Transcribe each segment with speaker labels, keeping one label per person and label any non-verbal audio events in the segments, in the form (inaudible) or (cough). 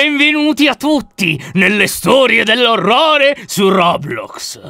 Speaker 1: benvenuti a tutti nelle storie dell'orrore su Roblox.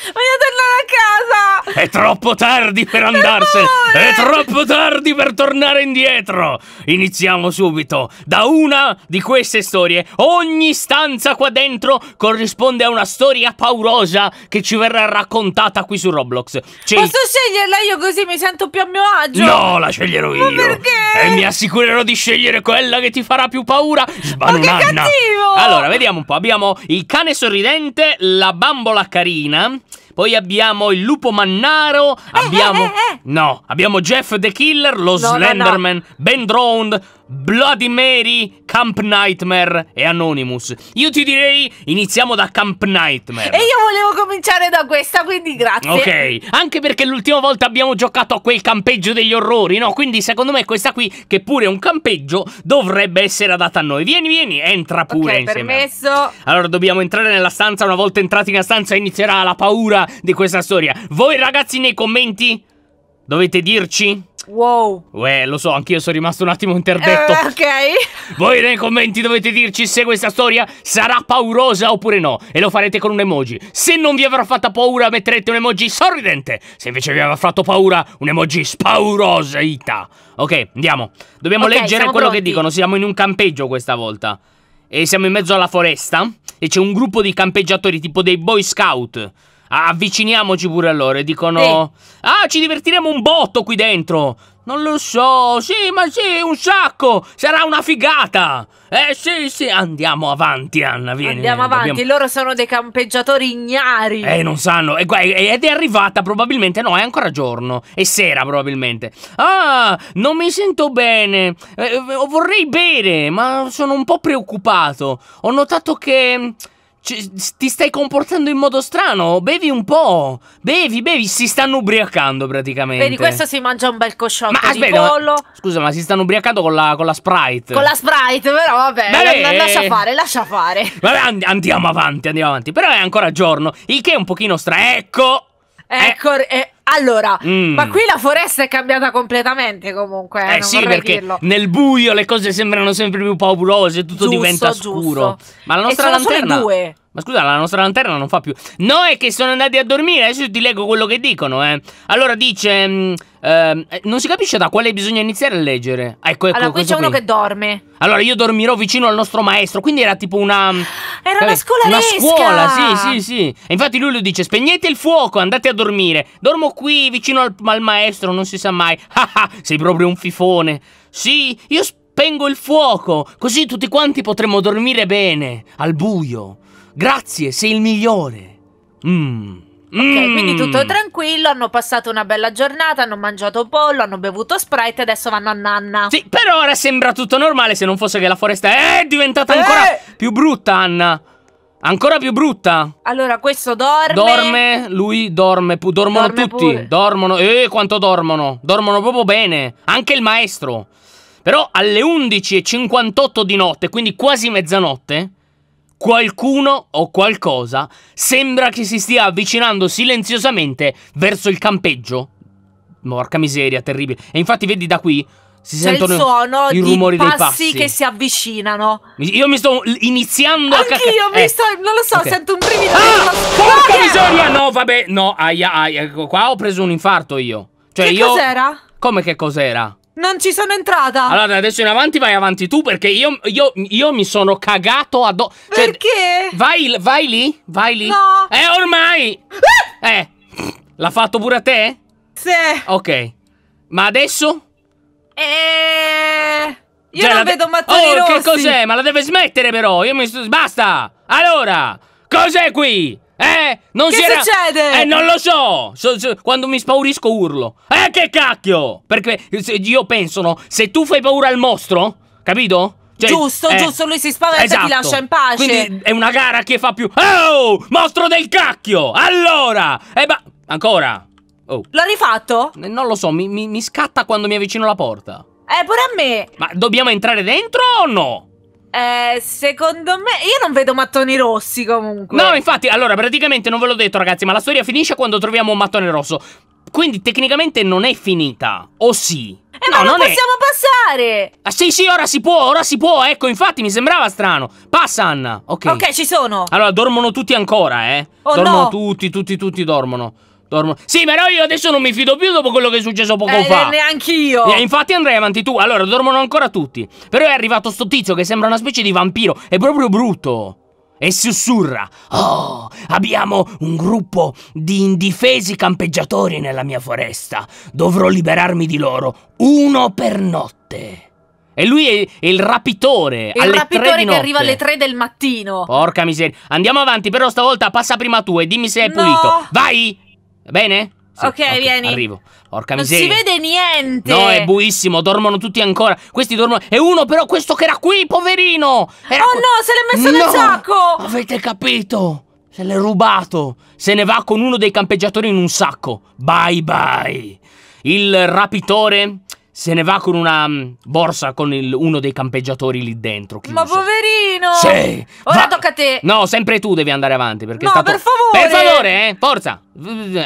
Speaker 2: Voglio tornare a casa! È troppo
Speaker 1: tardi per andarsene! È troppo tardi per tornare indietro! Iniziamo subito! Da una di queste storie, ogni stanza qua dentro corrisponde a una storia paurosa che ci verrà raccontata qui su Roblox. C'è Posso
Speaker 2: sceglierla io così mi sento più a mio agio? No, la
Speaker 1: sceglierò io! Ma perché? E mi assicurerò di scegliere quella che ti farà più paura! Sbanunanna! Ma che cattivo! Allora, vediamo un po'. Abbiamo il cane sorridente, la bambola carina... Poi abbiamo il lupo mannaro, eh, eh, abbiamo... Eh, eh, eh. No, abbiamo Jeff the Killer, lo no, Slenderman, no, no. Ben Drowned, Bloody Mary, Camp Nightmare e Anonymous. Io ti direi iniziamo da Camp Nightmare. E
Speaker 2: io volevo cominciare da questa, quindi grazie. Ok,
Speaker 1: anche perché l'ultima volta abbiamo giocato a quel campeggio degli orrori, no? Quindi secondo me questa qui, che pure è un campeggio, dovrebbe essere adatta a noi. Vieni, vieni, entra pure okay, insieme.
Speaker 2: permesso.
Speaker 1: Allora dobbiamo entrare nella stanza, una volta entrati nella stanza inizierà la paura di questa storia. Voi ragazzi nei commenti dovete dirci Wow. Uè, lo so, anch'io sono rimasto un attimo interdetto. Uh, ok. Voi nei commenti dovete dirci se questa storia sarà paurosa oppure no. E lo farete con un emoji. Se non vi avrà fatta paura, metterete un emoji sorridente. Se invece vi avrà fatto paura, un emoji spaurosita. Ok, andiamo. Dobbiamo okay, leggere quello pronti. che dicono. Siamo in un campeggio questa volta. E siamo in mezzo alla foresta. E c'è un gruppo di campeggiatori, tipo dei Boy Scout avviciniamoci pure allora e dicono... Sì. Ah, ci divertiremo un botto qui dentro! Non lo so, sì, ma sì, un sacco! Sarà una figata! Eh sì, sì, andiamo avanti, Anna, vieni. Andiamo vieni, avanti, dobbiamo... loro sono dei campeggiatori ignari. Eh, non sanno. Ed è arrivata probabilmente, no, è ancora giorno. È sera probabilmente. Ah, non mi sento bene. Eh, vorrei bere, ma sono un po' preoccupato. Ho notato che... C ti stai comportando in modo strano. Bevi un po'. Bevi, bevi. Si stanno ubriacando praticamente. Vedi, questo
Speaker 2: si mangia un bel cosciotto ma, aspetta, pollo.
Speaker 1: Ma, scusa, ma si stanno ubriacando con la, con la Sprite. Con la
Speaker 2: Sprite, però vabbè. Beh, la, la, lascia fare, lascia fare.
Speaker 1: Vabbè, and andiamo avanti, andiamo avanti. Però è ancora giorno. Il che è un pochino strano. Ecco. Ecco. Eh. eh allora, mm. ma qui la foresta è cambiata completamente
Speaker 2: comunque. Eh, eh sì, perché dirlo.
Speaker 1: nel buio le cose sembrano sempre più paurose, tutto giusto, diventa scuro. Giusto. Ma la nostra e lanterna... due. Ma scusa, la nostra lanterna non fa più. No, è che sono andati a dormire. Adesso ti leggo quello che dicono, eh. Allora dice. Mh, mm, ehm, eh, non si capisce da quale bisogna iniziare a leggere. Ecco, ecco. Allora, qui c'è uno che
Speaker 2: dorme. Allora, io
Speaker 1: dormirò vicino al nostro maestro. Quindi era tipo una. Mm, era una scuola Una scuola, sì, sì, sì. E infatti lui lo dice: spegnete il fuoco, andate a dormire. Dormo qui vicino al, al maestro, non si sa mai. (laughs) Ah, ah, sei proprio un fifone. Sì, io spengo il fuoco, così tutti quanti potremo dormire bene, al buio. Grazie, sei il migliore. Mmm. Ok, mm. quindi tutto
Speaker 2: tranquillo, hanno passato una bella giornata, hanno mangiato pollo, hanno bevuto Sprite e adesso vanno a nanna. Sì,
Speaker 1: per ora sembra tutto normale se non fosse che la foresta è diventata eh! ancora più brutta, Anna. Ancora più brutta?
Speaker 2: Allora, questo dorme. Dorme,
Speaker 1: lui dorme, dormono dorme tutti. Pure. Dormono, eh, quanto dormono. Dormono proprio bene. Anche il maestro. Però alle 11.58 di notte, quindi quasi mezzanotte, qualcuno o qualcosa sembra che si stia avvicinando silenziosamente verso il campeggio. Morca miseria, terribile. E infatti vedi da qui si C'è cioè, sentono il suono i rumori passi dei passi che si
Speaker 2: avvicinano.
Speaker 1: Io mi sto iniziando Anch'io a eh, Anch'io mi eh. sto,
Speaker 2: non lo so, okay. sento un brivido. Ah, porca ah, miseria! No,
Speaker 1: vabbè, no, aia, aia, ecco, qua ho preso un infarto io. Cioè che io cos'era? Come che cos'era? Non ci sono entrata. Allora, adesso in avanti vai avanti tu perché io, io, io mi sono cagato addosso. Cioè, perché? Vai, vai, lì, vai lì. No. Eh, ormai. Ah! Eh, l'ha fatto pure a te? Sì. Ok. Ma adesso? Eh... Io cioè, non vedo mattoni oh, rossi. che cos'è? Ma la deve smettere però. Io mi sto... Basta. Allora, cos'è qui? Eh, non che si era... succede? Eh, non lo so. So, so. Quando mi spaurisco urlo. Eh, che cacchio! Perché io penso, no, se tu fai paura al mostro, capito? Cioè, giusto, eh, giusto,
Speaker 2: lui si spaventa esatto. e ti esatto. lascia in pace. Quindi è
Speaker 1: una gara che fa più... Oh, mostro del cacchio! Allora! eh, ma... Ancora! Oh. L'ho rifatto? Eh, non lo so, mi, mi, mi, scatta quando mi avvicino alla porta. Eh, pure a me. Ma dobbiamo entrare dentro o no? Eh,
Speaker 2: secondo me... Io non vedo mattoni rossi comunque.
Speaker 1: No, infatti, allora, praticamente non ve l'ho detto ragazzi, ma la storia finisce quando troviamo un mattone rosso. Quindi tecnicamente non è finita, o sì? Eh, no, ma non, non possiamo
Speaker 2: è... passare!
Speaker 1: Ah, sì, sì, ora si può, ora si può, ecco, infatti mi sembrava strano. Passa, Anna. Ok. Ok, ci sono. Allora, dormono tutti ancora, eh. Oh, dormono no. tutti, tutti, tutti dormono. Dormo. Sì, però io adesso non mi fido più dopo quello che è successo poco eh, fa. Eh, neanche io. E eh, infatti andrei avanti tu. Allora, dormono ancora tutti. Però è arrivato sto tizio che sembra una specie di vampiro. È proprio brutto. E sussurra. Oh, abbiamo un gruppo di indifesi campeggiatori nella mia foresta. Dovrò liberarmi di loro. Uno per notte. E lui è, il rapitore. Il rapitore che notte. arriva alle
Speaker 2: 3 del mattino.
Speaker 1: Porca miseria. Andiamo avanti, però stavolta passa prima tu e dimmi se è no. pulito. Vai! Va bene? Sì, okay, ok, vieni. Arrivo. Porca non miseria. Non si
Speaker 2: vede niente. No, è
Speaker 1: buissimo. Dormono tutti ancora. Questi dormono. E uno, però, questo che era qui, poverino. Era oh no, se l'è messo no, nel sacco. Avete capito? Se l'è rubato. Se ne va con uno dei campeggiatori in un sacco. Bye bye. Il rapitore se ne va con una mm, borsa con il, uno dei campeggiatori lì dentro. Chiuso. Ma
Speaker 2: poverino! Sì! Ora va... tocca a te!
Speaker 1: No, sempre tu devi andare avanti perché no, stato... per favore! Per favore, eh! Forza!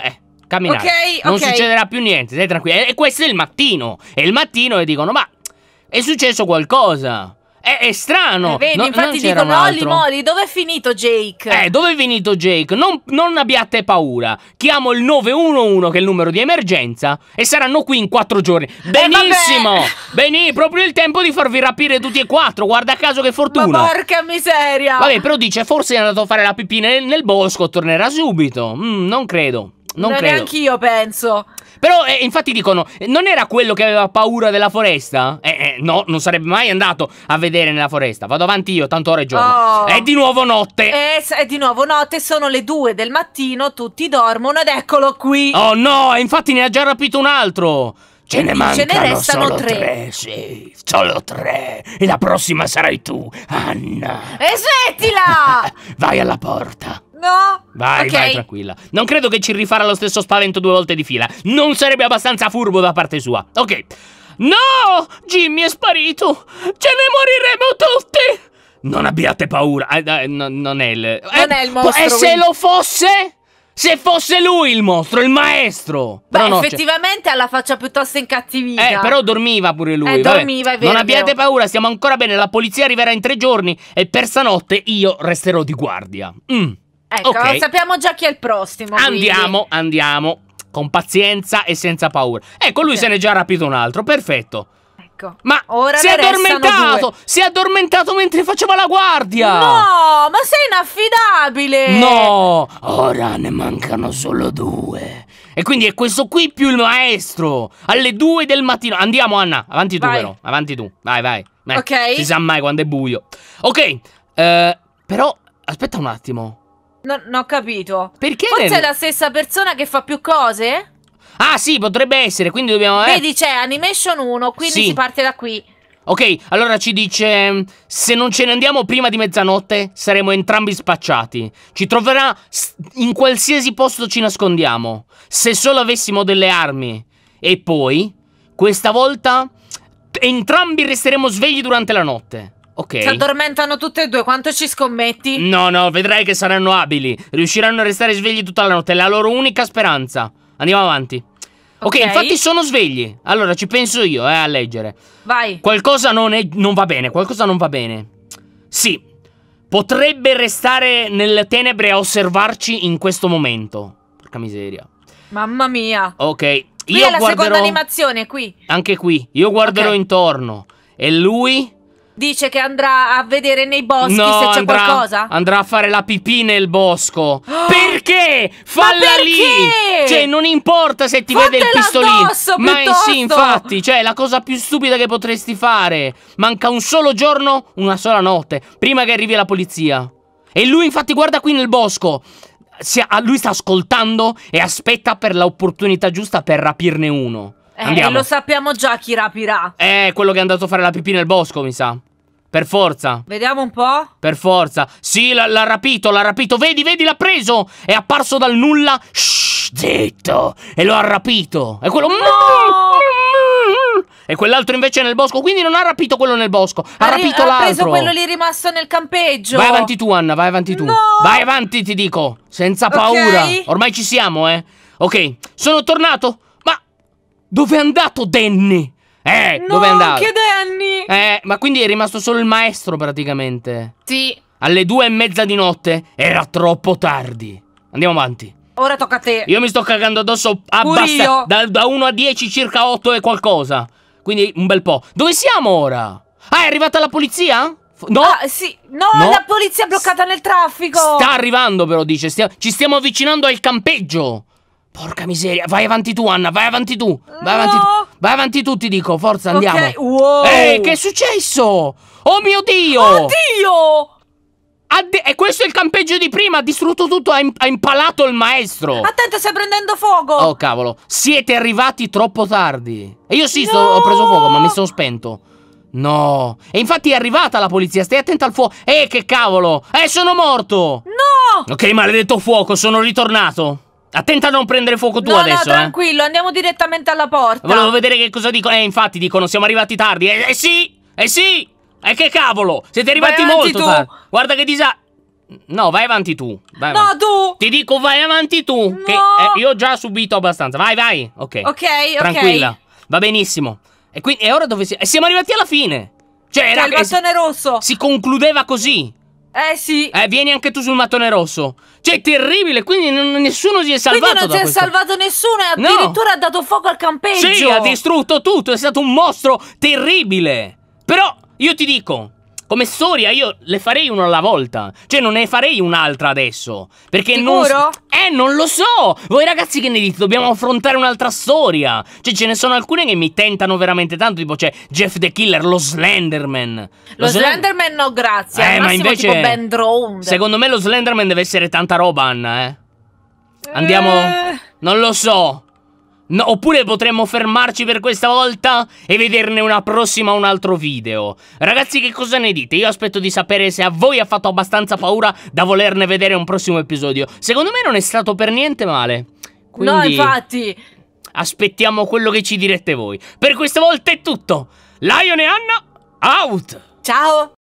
Speaker 1: Eh, camminare. Ok, Non okay. succederà più niente, stai tranquillo. E questo è il mattino. E il mattino e dicono, ma è successo qualcosa. È, è strano. Eh, vedi, no, infatti dicono: Molly, Molly, dove è finito Jake? Eh, dove è finito Jake? Non, non abbiate paura. Chiamo il 911, che è il numero di emergenza, e saranno qui in quattro giorni. Eh, Benissimo! Eh, Beni, proprio il tempo di farvi rapire tutti e quattro. Guarda caso che fortuna. Ma porca miseria! Vabbè, però dice, forse è andato a fare la pipì nel, nel bosco, tornerà subito. Mm, non credo. Non, non credo. neanche
Speaker 2: io penso.
Speaker 1: Però, eh, infatti dicono, eh, non era quello che aveva paura della foresta? Eh, eh, no, non sarebbe mai andato a vedere nella foresta. Vado avanti io, tanto ora è giorno. Oh. È di nuovo notte.
Speaker 2: Eh, è di nuovo notte, sono le due del mattino, tutti dormono ed eccolo qui. Oh
Speaker 1: no, infatti ne ha già rapito un altro. Ce ne mancano Ce ne restano tre. tre. Sì, solo tre. E la prossima sarai tu, Anna.
Speaker 2: E eh, smettila!
Speaker 1: (laughs) Vai alla porta. No! Vai, okay. vai, tranquilla. Non credo che ci rifarà lo stesso spavento due volte di fila. Non sarebbe abbastanza furbo da parte sua. Ok. No! Jimmy è sparito! Ce ne moriremo tutti! Non abbiate paura. Eh, eh, no, non è il... Eh, non è il eh, mostro. E se lo fosse? Se fosse lui il mostro, il maestro! Beh, no, cioè-
Speaker 2: effettivamente ha la faccia piuttosto incattivita. Eh, però
Speaker 1: dormiva pure lui. Eh, Vabbè. dormiva, è vero. Non abbiate paura, stiamo ancora bene. La polizia arriverà in tre giorni e per stanotte io resterò di guardia. Mmm.
Speaker 2: Ecco, okay. sappiamo già chi è il prossimo. Andiamo,
Speaker 1: quindi. andiamo. Con pazienza e senza paura. Ecco, lui sì. se n'è già rapito un altro. Perfetto. Ecco. Ma Ora si è addormentato! Si è addormentato mentre faceva la guardia! No,
Speaker 2: ma sei inaffidabile! No!
Speaker 1: Ora ne mancano solo due. E quindi è questo qui più il maestro! Alle due del mattino. Andiamo, Anna. Avanti tu, vai. però. Avanti tu. Vai, vai. Eh, ok. Si sa mai quando è buio. Ok. Eh, però, aspetta un attimo.
Speaker 2: Non, non ho capito.
Speaker 1: Perché? Forse nel... è la
Speaker 2: stessa persona che fa più cose?
Speaker 1: Ah sì, potrebbe essere, quindi dobbiamo... Eh... Vedi,
Speaker 2: c'è Animation 1, quindi sì. si parte da qui.
Speaker 1: Ok, allora ci dice... Se non ce ne andiamo prima di mezzanotte, saremo entrambi spacciati. Ci troverà in qualsiasi posto ci nascondiamo. Se solo avessimo delle armi. E poi, questa volta, entrambi resteremo svegli durante la notte. Ok. Si addormentano tutte e due, quanto ci scommetti? No, no, vedrai che saranno abili. Riusciranno a restare svegli tutta la notte, è la loro unica speranza. Andiamo avanti. Okay, ok, infatti sono svegli. Allora ci penso io, eh, a leggere. Vai. Qualcosa non, è, non va bene, qualcosa non va bene. Sì, potrebbe restare nelle tenebre a osservarci in questo momento. Porca miseria.
Speaker 2: Mamma mia.
Speaker 1: Ok. Qui io è la guarderò... seconda
Speaker 2: animazione, qui.
Speaker 1: Anche qui. Io guarderò okay. intorno. E lui
Speaker 2: dice che andrà a vedere nei boschi no, se c'è andrà, qualcosa?
Speaker 1: andrà a fare la pipì nel bosco. (gasps) perché? Falla perché? lì! Cioè, non importa se ti Fatela vede il pistolino. Addosso, ma è, eh, sì, infatti, cioè, la cosa più stupida che potresti fare. Manca un solo giorno, una sola notte, prima che arrivi la polizia. E lui, infatti, guarda qui nel bosco. Ah, lui sta ascoltando e aspetta per l'opportunità giusta per rapirne uno. Eh, Andiamo. lo
Speaker 2: sappiamo già chi rapirà.
Speaker 1: Eh, quello che è andato a fare la pipì nel bosco, mi sa. Per forza.
Speaker 2: Vediamo un po'.
Speaker 1: Per forza. Sì, l'ha rapito, l'ha rapito. Vedi, vedi, l'ha preso. È apparso dal nulla. Shh, zitto. E lo ha rapito. E quello... No! E quell'altro invece è nel bosco, quindi non ha rapito quello nel bosco, ha, ha rapito l'altro. Ha preso quello
Speaker 2: lì rimasto nel campeggio. Vai avanti
Speaker 1: tu, Anna, vai avanti tu. No! Vai avanti, ti dico. Senza paura. Okay. Ormai ci siamo, eh. Ok, sono tornato. Ma dove è andato Danny? Eh, no, dove è andato? Che
Speaker 2: danni!
Speaker 1: Eh, ma quindi è rimasto solo il maestro praticamente. Sì. Alle due e mezza di notte era troppo tardi. Andiamo avanti. Ora tocca a te. Io mi sto cagando addosso abbastanza. Da, da 1 a 10 circa 8 e qualcosa. Quindi un bel po'. Dove siamo ora? Ah, è arrivata la polizia? No? Ah, sì. no, no, la polizia è bloccata S nel traffico. Sta arrivando, però, dice. Stia ci stiamo avvicinando al campeggio. Porca miseria, vai avanti tu, Anna, vai avanti tu. Vai no, avanti tu. Vai avanti tutti, dico, forza, andiamo. Okay. Wow. Ehi, che è successo? Oh mio Dio! Oddio! e questo è il campeggio di prima, ha distrutto tutto, ha, imp ha, impalato il maestro. Attento, stai prendendo fuoco. Oh cavolo, siete arrivati troppo tardi. E io sì, no! ho preso fuoco, ma mi sono spento. No. E infatti è arrivata la polizia, stai attento al fuoco. Eh, che cavolo. Eh, sono morto.
Speaker 2: No. Ok,
Speaker 1: maledetto fuoco, sono ritornato. Attenta a non prendere fuoco tu no, adesso. No, eh.
Speaker 2: tranquillo, eh. andiamo direttamente alla porta. Volevo
Speaker 1: vedere che cosa dicono. Eh, infatti, dicono siamo arrivati tardi. Eh, eh sì! Eh sì! E eh, che cavolo! Siete arrivati vai molto tardi. Guarda che disa. No, vai avanti tu. Vai no, avanti. tu! Ti dico, vai avanti tu. No. Che eh, io ho già subito abbastanza. Vai, vai. Ok. Ok, Tranquilla. Okay. Va benissimo. E e ora dove siamo? E siamo arrivati alla fine. Cioè, cioè era, il bastone rosso. Si concludeva così. Eh sì Eh vieni anche tu sul mattone rosso Cioè terribile Quindi nessuno si è salvato Quindi non si è questa...
Speaker 2: salvato nessuno E addirittura
Speaker 1: no. ha dato fuoco al campeggio Sì ha distrutto tutto È stato un mostro terribile Però io ti dico come storia io le farei una alla volta. Cioè non ne farei un'altra adesso. Perché Sicuro? non... Eh, non lo so! Voi ragazzi che ne dite? Dobbiamo affrontare un'altra storia. Cioè ce ne sono alcune che mi tentano veramente tanto. Tipo c'è cioè, Jeff the Killer, lo Slenderman. Lo, lo Slenderman
Speaker 2: Slend no grazie. Eh, Al ma invece... Tipo ben drone. Secondo
Speaker 1: me lo Slenderman deve essere tanta roba, Anna, eh. Andiamo... Eh... Non lo so. No, oppure potremmo fermarci per questa volta e vederne una prossima un altro video. Ragazzi, che cosa ne dite? Io aspetto di sapere se a voi ha fatto abbastanza paura da volerne vedere un prossimo episodio. Secondo me non è stato per niente male. Quindi... No, infatti. Aspettiamo quello che ci direte voi. Per questa volta è tutto. Lion e Anna, out! Ciao!